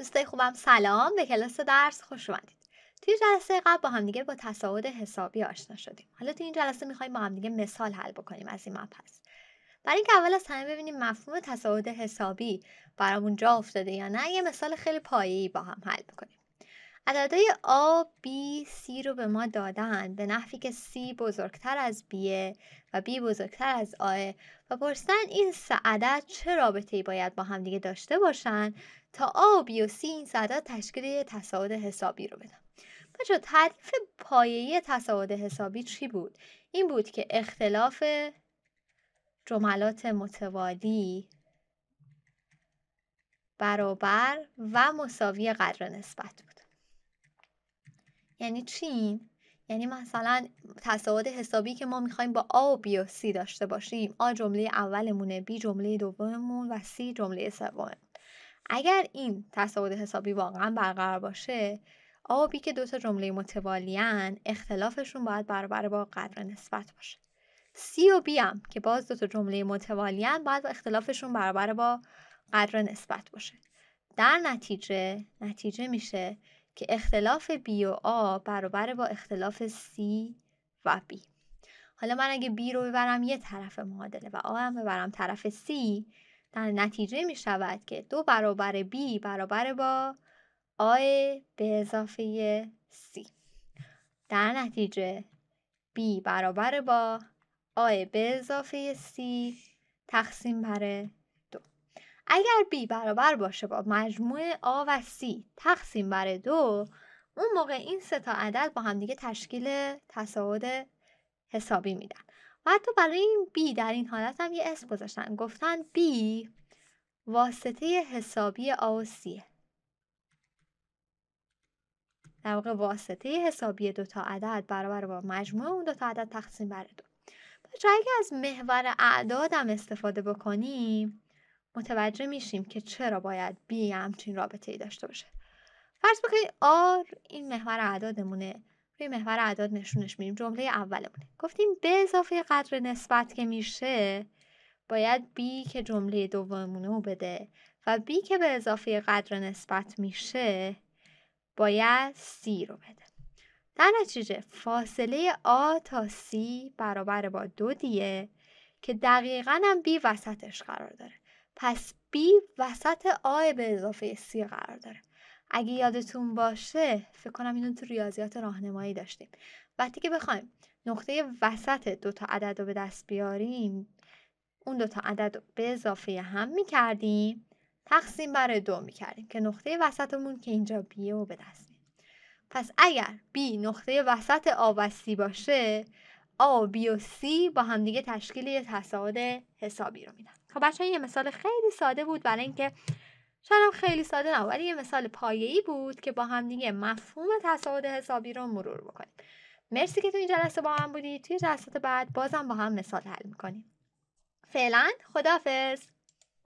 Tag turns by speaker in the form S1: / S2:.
S1: دوستای خوبم سلام به کلاس درس خوش اومدید توی جلسه قبل با همدیگه با تصاعد حسابی آشنا شدیم حالا توی این جلسه میخوایم با همدیگه مثال حل بکنیم از این مبحث برای اینکه اول از همه ببینیم مفهوم تصاعد حسابی برامون جا افتاده یا نه یه مثال خیلی پایه‌ای با هم حل بکنیم عددهای A, B, C رو به ما دادن به نحوی که C بزرگتر از B و B بزرگتر از A و پرسیدن این سه عدد چه ای باید با هم دیگه داشته باشن تا A و B و C این سه عدد تشکیل یه تصاعد حسابی رو بدن بچه تعریف پایه‌ای تصاعد حسابی چی بود این بود که اختلاف جملات متوالی برابر و مساوی قدر نسبت بود یعنی چی؟ یعنی مثلا تصاوت حسابی که ما میخوایم با A و B و سی داشته باشیم آ جمله اولمونه بی جمله دوممون و سی جمله سوم اگر این تصاوت حسابی واقعا برقرار باشه A و بی که دو تا جمله متوالیان اختلافشون باید برابر با قدر نسبت باشه سی و بی هم که باز دو تا جمله متوالیان باید اختلافشون برابر با قدر نسبت باشه در نتیجه نتیجه میشه که اختلاف بی و آ برابر با اختلاف سی و بی حالا من اگه بی رو ببرم یه طرف معادله و آ هم ببرم طرف سی در نتیجه می شود که دو برابر بی برابر با A به اضافه سی در نتیجه بی برابر با A به اضافه سی تقسیم بر اگر B برابر باشه با مجموع A و C تقسیم بر دو اون موقع این سه تا عدد با همدیگه تشکیل تصاعد حسابی میدن و حتی برای این B در این حالت هم یه اسم گذاشتن گفتن B واسطه حسابی A و C در واقع واسطه حسابی دو تا عدد برابر با مجموع اون دو تا عدد تقسیم بر دو پس اگه از محور اعدادم استفاده بکنیم متوجه میشیم که چرا باید بی همچین رابطه ای داشته باشه فرض بکنید آر این محور اعدادمونه روی محور اعداد نشونش مییم جمله اولمونه گفتیم به اضافه قدر نسبت که میشه باید بی که جمله دوممونه رو بده و بی که به اضافه قدر نسبت میشه باید سی رو بده در نتیجه فاصله آ تا سی برابر با دو دیه که دقیقا هم بی وسطش قرار داره پس B وسط آ به اضافه C قرار داره اگه یادتون باشه فکر کنم اینو تو ریاضیات راهنمایی داشتیم وقتی که بخوایم نقطه وسط دو تا عدد رو به دست بیاریم اون دو تا عدد به اضافه هم میکردیم تقسیم بر دو میکردیم که نقطه وسطمون که اینجا بیه و به دست پس اگر B نقطه وسط آ و C باشه آ و و سی با همدیگه تشکیل یه تصاعد حسابی رو میدن خب بچه یه مثال خیلی ساده بود برای اینکه شاید خیلی ساده نه ولی یه مثال پایه‌ای بود که با هم دیگه مفهوم تصاعد حسابی رو مرور بکنیم مرسی که تو این جلسه با هم بودی توی جلسات بعد بازم با هم مثال حل میکنیم فعلا خدافز